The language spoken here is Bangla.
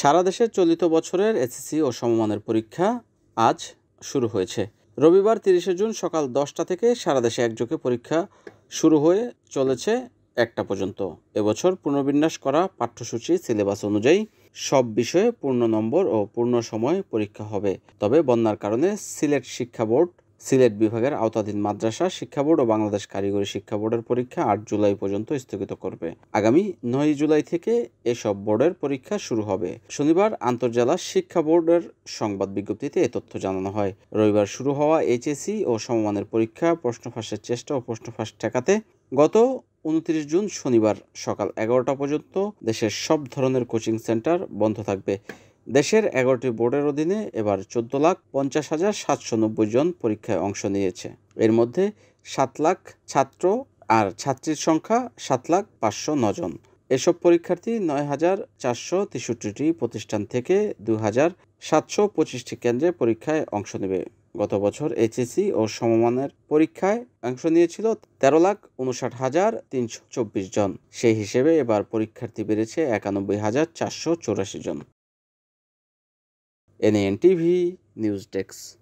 সারা দেশে চলিত বছরের এসএসসি ও সমমানের পরীক্ষা আজ শুরু হয়েছে রবিবার তিরিশে জুন সকাল দশটা থেকে সারা দেশে একযোগে পরীক্ষা শুরু হয়ে চলেছে একটা পর্যন্ত এবছর পুনর্বিন্যাস করা পাঠ্যসূচি সিলেবাস অনুযায়ী সব বিষয়ে পূর্ণ নম্বর ও পূর্ণ সময় পরীক্ষা হবে তবে বন্যার কারণে সিলেট শিক্ষা বোর্ড সিলেট বিভাগের আওতাধীন মাদ্রাসা শিক্ষা বোর্ড ও বাংলাদেশ কারিগরি শিক্ষা বোর্ডের পরীক্ষা আট জুলাই পর্যন্ত স্থগিত করবে আগামী নয় জুলাই থেকে এসব বোর্ডের পরীক্ষা শুরু হবে শনিবার আন্তর্জেলা শিক্ষা বোর্ডের সংবাদ বিজ্ঞপ্তিতে এ তথ্য জানানো হয় রবিবার শুরু হওয়া এইচএসি ও সমমানের পরীক্ষা প্রশ্ন ফাঁসের চেষ্টা ও প্রশ্ন ফাঁস ঠেকাতে গত উনত্রিশ জুন শনিবার সকাল এগারোটা পর্যন্ত দেশের সব ধরনের কোচিং সেন্টার বন্ধ থাকবে দেশের এগারোটি বোর্ডের অধীনে এবার চোদ্দ লাখ পঞ্চাশ হাজার সাতশো নব্বই জন পরীক্ষায় অংশ নিয়েছে এর মধ্যে সাত লাখ ছাত্র আর ছাত্রীর সংখ্যা সাত লাখ পাঁচশো নজন এসব পরীক্ষার্থী নয় হাজার চারশো তেষট্টিটি প্রতিষ্ঠান থেকে দু হাজার সাতশো পঁচিশটি কেন্দ্রে পরীক্ষায় অংশ নেবে গত বছর এইচএসি ও সমমানের পরীক্ষায় অংশ নিয়েছিল তেরো লাখ উনষাট হাজার তিনশো চব্বিশ জন সেই হিসেবে এবার পরীক্ষার্থী বেড়েছে একানব্বই হাজার চারশো চৌরাশি জন NNTV News Desk.